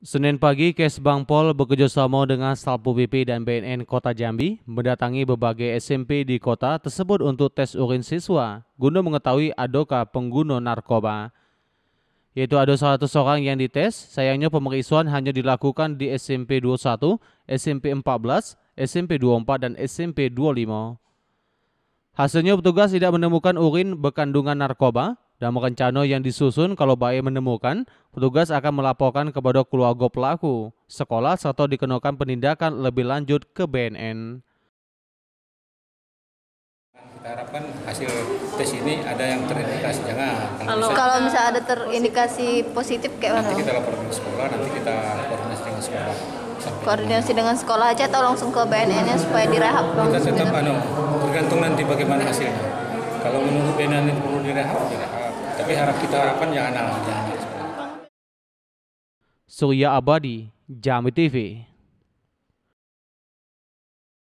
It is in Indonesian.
Senin pagi, Kes Bangpol bekerjasama dengan Salpu BP dan BNN Kota Jambi mendatangi berbagai SMP di kota tersebut untuk tes urin siswa guna mengetahui adakah pengguna narkoba. Yaitu ada satu orang yang dites, sayangnya pemeriksaan hanya dilakukan di SMP 21, SMP 14, SMP 24, dan SMP 25. Hasilnya petugas tidak menemukan urin berkandungan narkoba, dalam rencana yang disusun kalau bayi menemukan, petugas akan melaporkan kepada keluarga pelaku, sekolah serta dikenakan penindakan lebih lanjut ke BNN. Kita harapkan hasil tes ini ada yang terindikasi jangan. Kalau, kalau misalnya ada terindikasi positif kayak nanti mana? Nanti kita laporkan ke sekolah, nanti kita koordinasi dengan sekolah. Sampai koordinasi dengan sekolah aja atau langsung ke bnn ya supaya direhab? Kita tetap anu, tergantung nanti bagaimana hasilnya. Kalau menurut BNN itu perlu direhab, direhab tapi harap kita harapkan jangan anak-anak. Surya Abadi, Jambi TV.